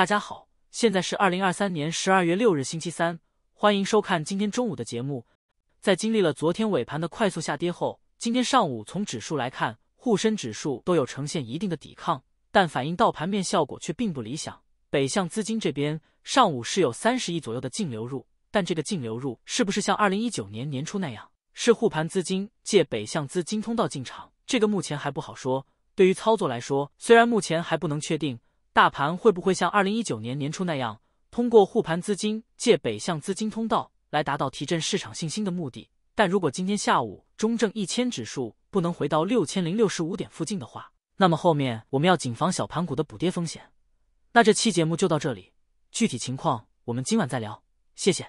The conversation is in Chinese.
大家好，现在是二零二三年十二月六日星期三，欢迎收看今天中午的节目。在经历了昨天尾盘的快速下跌后，今天上午从指数来看，沪深指数都有呈现一定的抵抗，但反映到盘面效果却并不理想。北向资金这边上午是有三十亿左右的净流入，但这个净流入是不是像二零一九年年初那样是护盘资金借北向资金通道进场，这个目前还不好说。对于操作来说，虽然目前还不能确定。大盘会不会像二零一九年年初那样，通过护盘资金借北向资金通道来达到提振市场信心的目的？但如果今天下午中证一千指数不能回到六千零六十五点附近的话，那么后面我们要谨防小盘股的补跌风险。那这期节目就到这里，具体情况我们今晚再聊。谢谢。